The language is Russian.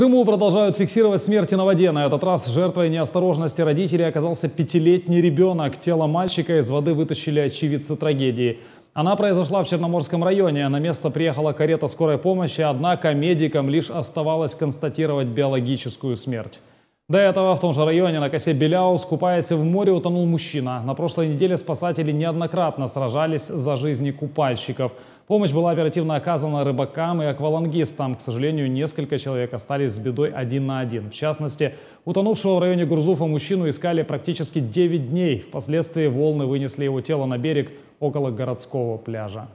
Крыму продолжают фиксировать смерти на воде. На этот раз жертвой неосторожности родителей оказался пятилетний ребенок. Тело мальчика из воды вытащили очевидцы трагедии. Она произошла в Черноморском районе. На место приехала карета скорой помощи, однако медикам лишь оставалось констатировать биологическую смерть. До этого в том же районе на косе Беляус, купаясь в море, утонул мужчина. На прошлой неделе спасатели неоднократно сражались за жизни купальщиков. Помощь была оперативно оказана рыбакам и аквалангистам. К сожалению, несколько человек остались с бедой один на один. В частности, утонувшего в районе Грузуфа мужчину искали практически 9 дней. Впоследствии волны вынесли его тело на берег около городского пляжа.